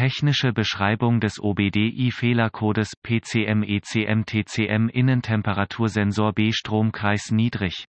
Technische Beschreibung des OBDI-Fehlercodes PCM-ECM-TCM Innentemperatursensorbestrom-Kreis niedrig.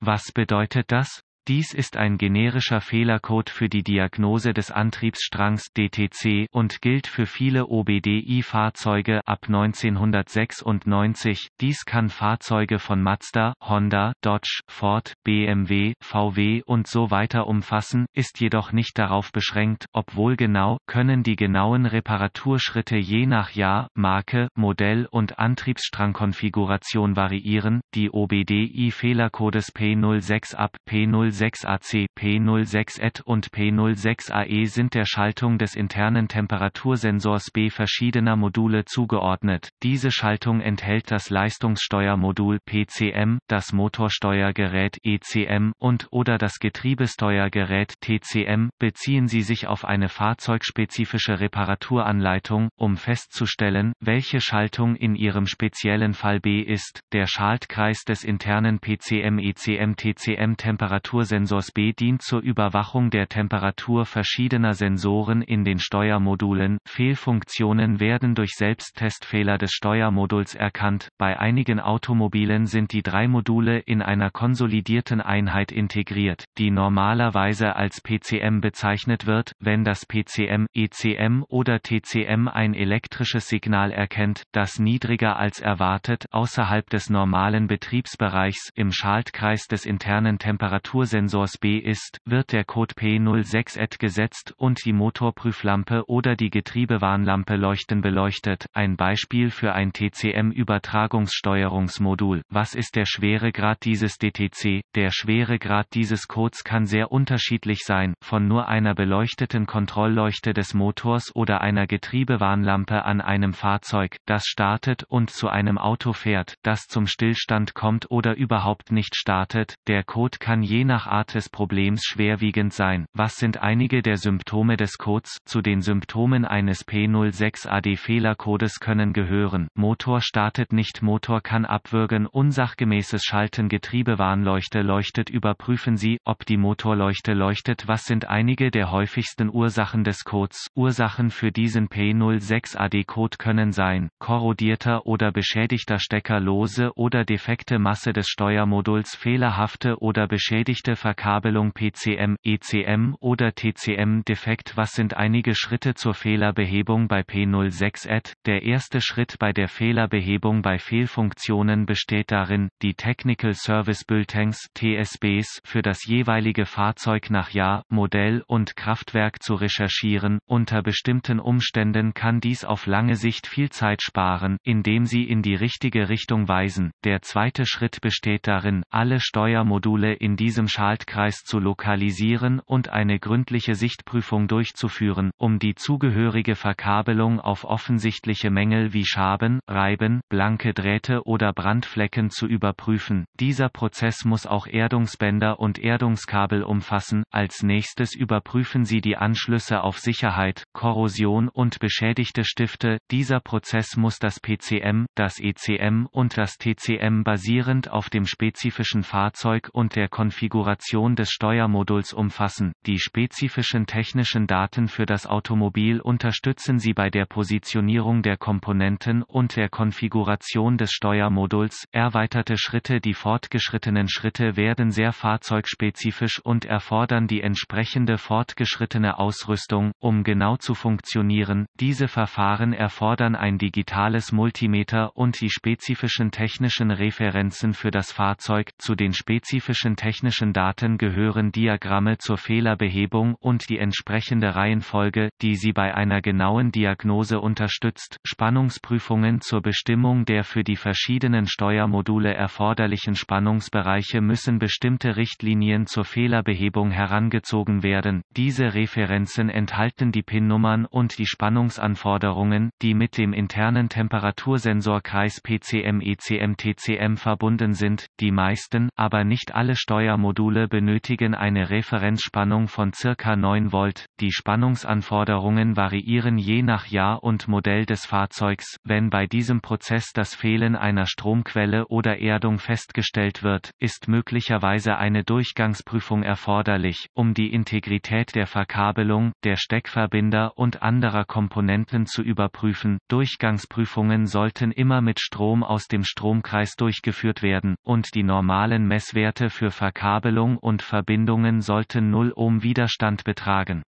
Was bedeutet das? Dies ist ein generischer Fehlercode für die Diagnose des Antriebsstrangs DTC und gilt für viele OBDI-Fahrzeuge ab 1996. Dies kann Fahrzeuge von Mazda, Honda, Dodge, Ford, BMW, VW und so weiter umfassen, ist jedoch nicht darauf beschränkt, obwohl genau können die genauen Reparaturschritte je nach Jahr, Marke, Modell und Antriebsstrangkonfiguration variieren. Die OBDI-Fehlercodes P06 ab P06 P06AC, P06ET und P06AE sind der Schaltung des internen Temperatursensors B verschiedener Module zugeordnet. Diese Schaltung enthält das Leistungssteuermodul PCM, das Motorsteuergerät ECM und oder das Getriebesteuergerät TCM. Beziehen Sie sich auf eine fahrzeugspezifische Reparaturanleitung, um festzustellen, welche Schaltung in Ihrem speziellen Fall B ist. Der Schaltkreis des internen PCM-ECM-TCM-Temperatur Temperatursensors B dient zur Überwachung der Temperatur verschiedener Sensoren in den Steuermodulen. Fehlfunktionen werden durch Selbsttestfehler des Steuermoduls erkannt. Bei einigen Automobilen sind die drei Module in einer konsolidierten Einheit integriert, die normalerweise als PCM bezeichnet wird. Wenn das PCM, ECM oder TCM ein elektrisches Signal erkennt, das niedriger als erwartet außerhalb des normalen Betriebsbereichs im Schaltkreis des internen Temperatursen Motorsensors B ist, wird der Code P06 ET gesetzt und die Motorprüflampe oder die Getriebewarnlampe leuchten beleuchtet. Ein Beispiel für ein TCM-Übertragungssteuerungsmodul. Was ist der Schweregrad dieses DTC? Der Schweregrad dieses Codes kann sehr unterschiedlich sein, von nur einer beleuchteten Kontrollleuchte des Motors oder einer Getriebewarnlampe an einem Fahrzeug, das startet und zu einem Auto fährt, das zum Stillstand kommt oder überhaupt nicht startet. Der Code kann je nach nach Art des Problems schwerwiegend sein. Was sind einige der Symptome des Codes? Zu den Symptomen eines P06AD-Fehlercodes können gehören, Motor startet nicht, Motor kann abwürgen, unsachgemäßes Schalten, Getriebewarnleuchte leuchtet, überprüfen Sie, ob die Motorleuchte leuchtet. Was sind einige der häufigsten Ursachen des Codes? Ursachen für diesen P06AD-Code können sein, korrodierter oder beschädigter Stecker, lose oder defekte Masse des Steuermoduls, fehlerhafte oder beschädigte Verkabelung PCM, ECM oder TCM defekt. Was sind einige Schritte zur Fehlerbehebung bei p 06 ad Der erste Schritt bei der Fehlerbehebung bei Fehlfunktionen besteht darin, die Technical Service Bulletins TSBs für das jeweilige Fahrzeug nach Jahr, Modell und Kraftwerk zu recherchieren. Unter bestimmten Umständen kann dies auf lange Sicht viel Zeit sparen, indem sie in die richtige Richtung weisen. Der zweite Schritt besteht darin, alle Steuermodule in diesem Schaltungsystem Karlkreis zu lokalisieren und eine gründliche Sichtprüfung durchzuführen, um die zugehörige Verkabelung auf offensichtliche Mängel wie Schaben, Reiben, blanke Drähte oder Brandflecken zu überprüfen. Dieser Prozess muss auch Erdungsbänder und Erdungskabel umfassen. Als nächstes überprüfen Sie die Anschlüsse auf Sicherheit, Korrosion und beschädigte Stifte. Dieser Prozess muss das PCM, das ECM und das TCM basierend auf dem spezifischen Fahrzeug und der Konfiguration Konfiguration des Steuermoduls umfassen. Die spezifischen technischen Daten für das Automobil unterstützen Sie bei der Positionierung der Komponenten und der Konfiguration des Steuermoduls. Erweiterte Schritte Die fortgeschrittenen Schritte werden sehr fahrzeugspezifisch und erfordern die entsprechende fortgeschrittene Ausrüstung, um genau zu funktionieren. Diese Verfahren erfordern ein digitales Multimeter und die spezifischen technischen Referenzen für das Fahrzeug. Zu den spezifischen technischen Daten gehören Diagramme zur Fehlerbehebung und die entsprechende Reihenfolge, die sie bei einer genauen Diagnose unterstützt, Spannungsprüfungen zur Bestimmung der für die verschiedenen Steuermodule erforderlichen Spannungsbereiche müssen bestimmte Richtlinien zur Fehlerbehebung herangezogen werden, diese Referenzen enthalten die PIN-Nummern und die Spannungsanforderungen, die mit dem internen Temperatursensorkreis PCM-ECM-TCM e verbunden sind, die meisten, aber nicht alle Steuermodule Module benötigen eine Referenzspannung von circa 9 Volt. Die Spannungsanforderungen variieren je nach Jahr und Modell des Fahrzeugs. Wenn bei diesem Prozess das Fehlen einer Stromquelle oder Erdung festgestellt wird, ist möglicherweise eine Durchgangsprüfung erforderlich, um die Integrität der Verkabelung, der Steckverbinder und anderer Komponenten zu überprüfen. Durchgangsprüfungen sollten immer mit Strom aus dem Stromkreis durchgeführt werden und die normalen Messwerte für Verkabelung Umstellung und Verbindungen sollten Null Ohm Widerstand betragen.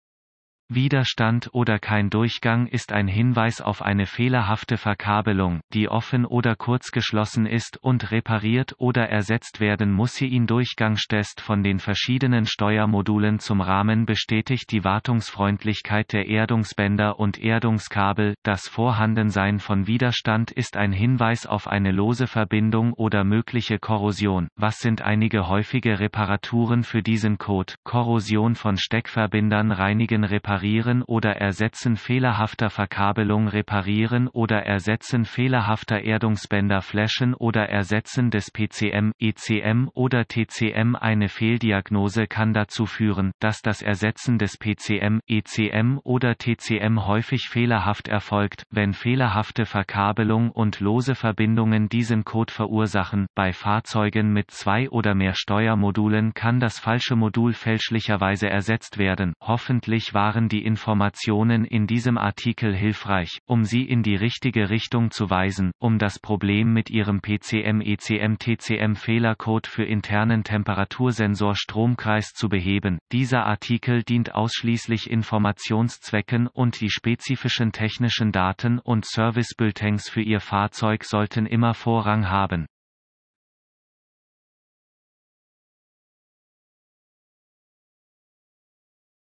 Widerstand oder kein Durchgang ist ein Hinweis auf eine fehlerhafte Verkabelung, die offen oder kurzgeschlossen ist und repariert oder ersetzt werden muss. Hier ein Durchgangstest von den verschiedenen Steuermodulen zum Rahmen bestätigt die Wartungsfreundlichkeit der Erdungsbänder und Erdungskabel. Das Vorhandensein von Widerstand ist ein Hinweis auf eine lose Verbindung oder mögliche Korrosion. Was sind einige häufige Reparaturen für diesen Code? Korrosion von Steckverbindern reinigen reparieren Reparieren oder Ersetzen fehlerhafter Verkabelung Reparieren oder Ersetzen fehlerhafter Erdungsbänder flashen oder Ersetzen des PCM, ECM oder TCM Eine Fehldiagnose kann dazu führen, dass das Ersetzen des PCM, ECM oder TCM häufig fehlerhaft erfolgt, wenn fehlerhafte Verkabelung und lose Verbindungen diesen Code verursachen. Bei Fahrzeugen mit zwei oder mehr Steuermodulen kann das falsche Modul fälschlicherweise ersetzt werden. Hoffentlich waren die die Informationen in diesem Artikel hilfreich, um Sie in die richtige Richtung zu weisen, um das Problem mit Ihrem PCM-ECM-TCM-Fehlercode für internen Temperatursensor-Stromkreis zu beheben. Dieser Artikel dient ausschließlich Informationszwecken und die spezifischen technischen Daten und Service-Bulletins für Ihr Fahrzeug sollten immer Vorrang haben.